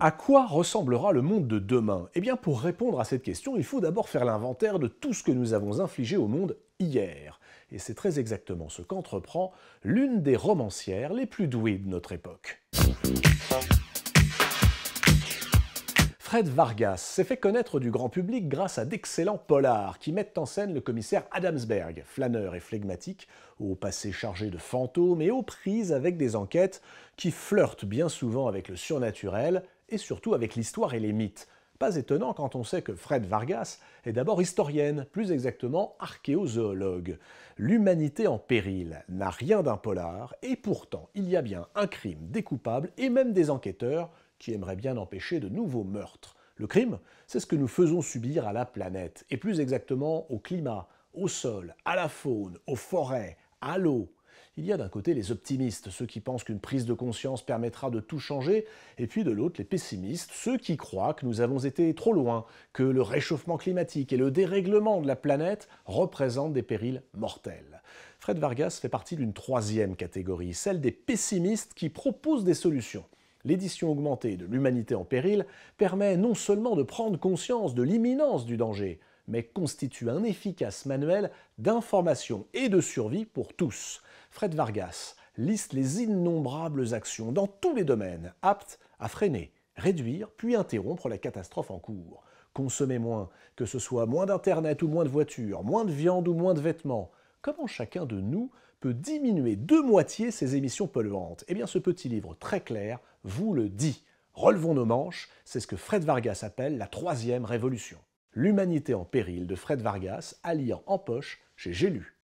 À quoi ressemblera le monde de demain Eh bien, pour répondre à cette question, il faut d'abord faire l'inventaire de tout ce que nous avons infligé au monde hier. Et c'est très exactement ce qu'entreprend l'une des romancières les plus douées de notre époque. Fred Vargas s'est fait connaître du grand public grâce à d'excellents polars qui mettent en scène le commissaire Adamsberg, flâneur et flegmatique, au passé chargé de fantômes et aux prises avec des enquêtes qui flirtent bien souvent avec le surnaturel et surtout avec l'histoire et les mythes. Pas étonnant quand on sait que Fred Vargas est d'abord historienne, plus exactement archéozoologue. L'humanité en péril n'a rien d'un polar, et pourtant il y a bien un crime, des coupables et même des enquêteurs qui aimeraient bien empêcher de nouveaux meurtres. Le crime, c'est ce que nous faisons subir à la planète, et plus exactement au climat, au sol, à la faune, aux forêts, à l'eau, il y a d'un côté les optimistes, ceux qui pensent qu'une prise de conscience permettra de tout changer, et puis de l'autre les pessimistes, ceux qui croient que nous avons été trop loin, que le réchauffement climatique et le dérèglement de la planète représentent des périls mortels. Fred Vargas fait partie d'une troisième catégorie, celle des pessimistes qui proposent des solutions. L'édition augmentée de L'humanité en péril permet non seulement de prendre conscience de l'imminence du danger, mais constitue un efficace manuel d'information et de survie pour tous. Fred Vargas liste les innombrables actions dans tous les domaines aptes à freiner, réduire, puis interrompre la catastrophe en cours. Consommer moins, que ce soit moins d'Internet ou moins de voitures, moins de viande ou moins de vêtements. Comment chacun de nous peut diminuer de moitié ses émissions polluantes Eh bien ce petit livre très clair vous le dit. Relevons nos manches, c'est ce que Fred Vargas appelle la troisième révolution. L'humanité en péril de Fred Vargas, alliant en poche chez Gélu.